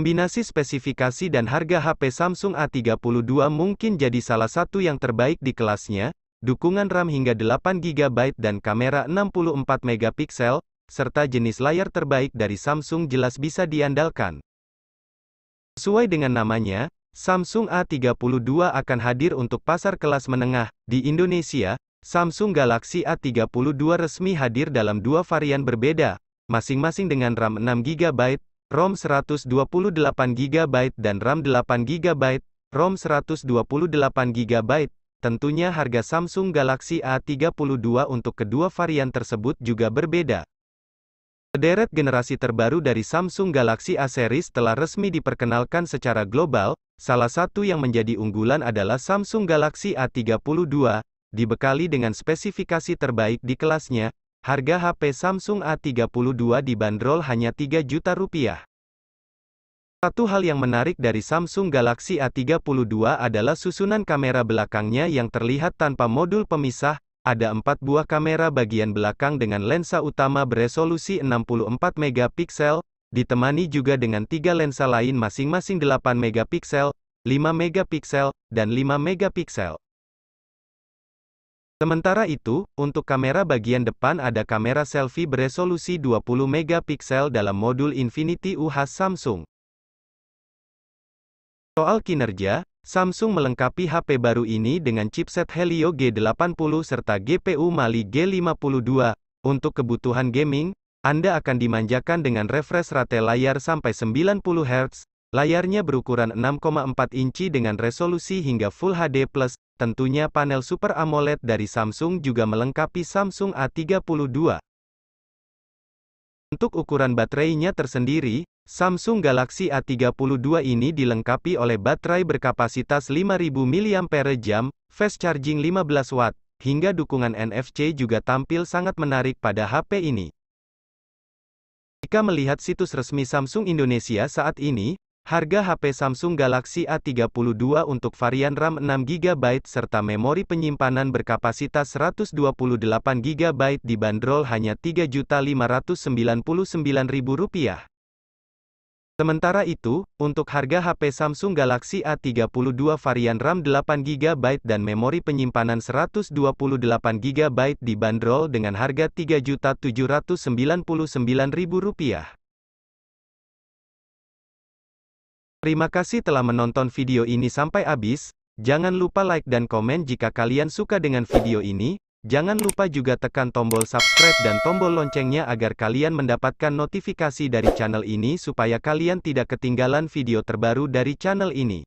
Kombinasi spesifikasi dan harga HP Samsung A32 mungkin jadi salah satu yang terbaik di kelasnya, dukungan RAM hingga 8GB dan kamera 64MP, serta jenis layar terbaik dari Samsung jelas bisa diandalkan. Sesuai dengan namanya, Samsung A32 akan hadir untuk pasar kelas menengah, di Indonesia, Samsung Galaxy A32 resmi hadir dalam dua varian berbeda, masing-masing dengan RAM 6GB, ROM 128GB dan RAM 8GB, ROM 128GB, tentunya harga Samsung Galaxy A32 untuk kedua varian tersebut juga berbeda. Sederet generasi terbaru dari Samsung Galaxy A series telah resmi diperkenalkan secara global, salah satu yang menjadi unggulan adalah Samsung Galaxy A32, dibekali dengan spesifikasi terbaik di kelasnya, harga HP Samsung A32 dibanderol hanya 3 juta rupiah. Satu hal yang menarik dari Samsung Galaxy A32 adalah susunan kamera belakangnya yang terlihat tanpa modul pemisah, ada empat buah kamera bagian belakang dengan lensa utama beresolusi 64 megapiksel, ditemani juga dengan tiga lensa lain masing-masing 8 megapiksel, 5 megapiksel, dan 5 megapiksel. Sementara itu, untuk kamera bagian depan ada kamera selfie beresolusi 20 megapiksel dalam modul Infinity UH Samsung. Soal kinerja, Samsung melengkapi HP baru ini dengan chipset Helio G80 serta GPU Mali G52. Untuk kebutuhan gaming, Anda akan dimanjakan dengan refresh rate layar sampai 90 Hz. Layarnya berukuran 6,4 inci dengan resolusi hingga Full HD+. Tentunya panel Super AMOLED dari Samsung juga melengkapi Samsung A32. Untuk ukuran baterainya tersendiri, Samsung Galaxy A32 ini dilengkapi oleh baterai berkapasitas 5000 mAh, fast charging 15 w hingga dukungan NFC juga tampil sangat menarik pada HP ini. Jika melihat situs resmi Samsung Indonesia saat ini, harga HP Samsung Galaxy A32 untuk varian RAM 6GB serta memori penyimpanan berkapasitas 128GB dibanderol hanya Rp3.599.000. Sementara itu, untuk harga HP Samsung Galaxy A32 varian RAM 8GB dan memori penyimpanan 128GB dibanderol dengan harga Rp3.799.000. Terima kasih telah menonton video ini sampai habis, jangan lupa like dan komen jika kalian suka dengan video ini, Jangan lupa juga tekan tombol subscribe dan tombol loncengnya agar kalian mendapatkan notifikasi dari channel ini supaya kalian tidak ketinggalan video terbaru dari channel ini.